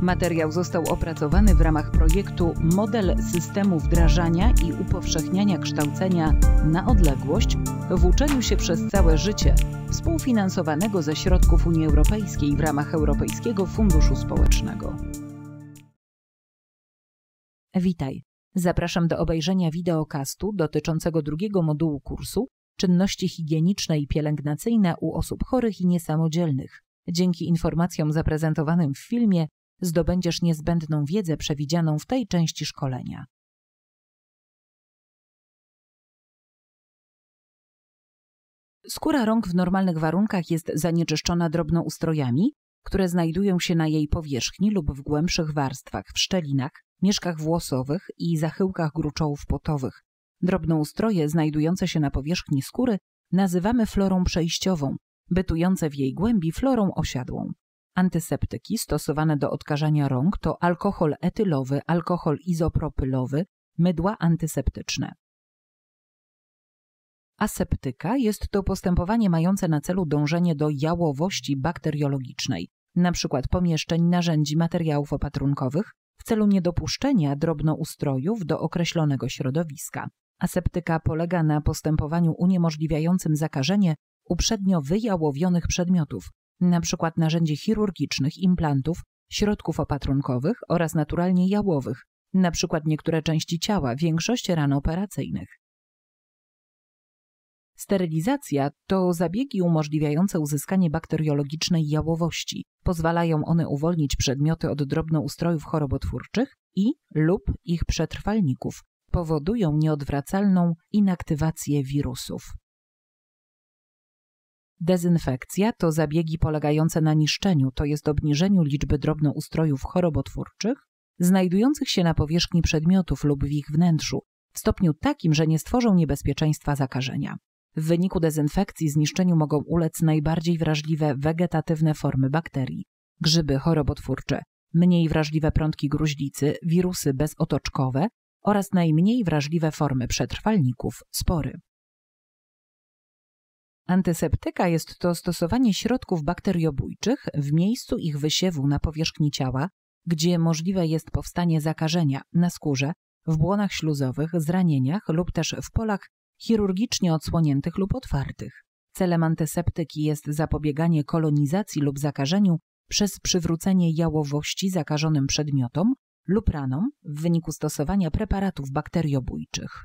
Materiał został opracowany w ramach projektu Model systemu wdrażania i upowszechniania kształcenia na odległość w uczeniu się przez całe życie, współfinansowanego ze środków Unii Europejskiej w ramach Europejskiego Funduszu Społecznego. Witaj. Zapraszam do obejrzenia wideokastu dotyczącego drugiego modułu kursu Czynności higieniczne i pielęgnacyjne u osób chorych i niesamodzielnych. Dzięki informacjom zaprezentowanym w filmie zdobędziesz niezbędną wiedzę przewidzianą w tej części szkolenia. Skóra rąk w normalnych warunkach jest zanieczyszczona drobnoustrojami, które znajdują się na jej powierzchni lub w głębszych warstwach, w szczelinach, mieszkach włosowych i zachyłkach gruczołów potowych. Drobnoustroje znajdujące się na powierzchni skóry nazywamy florą przejściową, bytujące w jej głębi florą osiadłą. Antyseptyki stosowane do odkażania rąk to alkohol etylowy, alkohol izopropylowy, mydła antyseptyczne. Aseptyka jest to postępowanie mające na celu dążenie do jałowości bakteriologicznej, np. pomieszczeń, narzędzi, materiałów opatrunkowych, w celu niedopuszczenia drobnoustrojów do określonego środowiska. Aseptyka polega na postępowaniu uniemożliwiającym zakażenie uprzednio wyjałowionych przedmiotów, np. narzędzi chirurgicznych, implantów, środków opatrunkowych oraz naturalnie jałowych, np. niektóre części ciała, większość ran operacyjnych. Sterylizacja to zabiegi umożliwiające uzyskanie bakteriologicznej jałowości. Pozwalają one uwolnić przedmioty od drobnoustrojów chorobotwórczych i lub ich przetrwalników. Powodują nieodwracalną inaktywację wirusów. Dezynfekcja to zabiegi polegające na niszczeniu, to jest obniżeniu liczby drobnoustrojów chorobotwórczych, znajdujących się na powierzchni przedmiotów lub w ich wnętrzu, w stopniu takim, że nie stworzą niebezpieczeństwa zakażenia. W wyniku dezynfekcji zniszczeniu mogą ulec najbardziej wrażliwe wegetatywne formy bakterii, grzyby chorobotwórcze, mniej wrażliwe prądki gruźlicy, wirusy bezotoczkowe oraz najmniej wrażliwe formy przetrwalników, spory. Antyseptyka jest to stosowanie środków bakteriobójczych w miejscu ich wysiewu na powierzchni ciała, gdzie możliwe jest powstanie zakażenia na skórze, w błonach śluzowych, zranieniach lub też w polach chirurgicznie odsłoniętych lub otwartych. Celem antyseptyki jest zapobieganie kolonizacji lub zakażeniu przez przywrócenie jałowości zakażonym przedmiotom lub ranom w wyniku stosowania preparatów bakteriobójczych.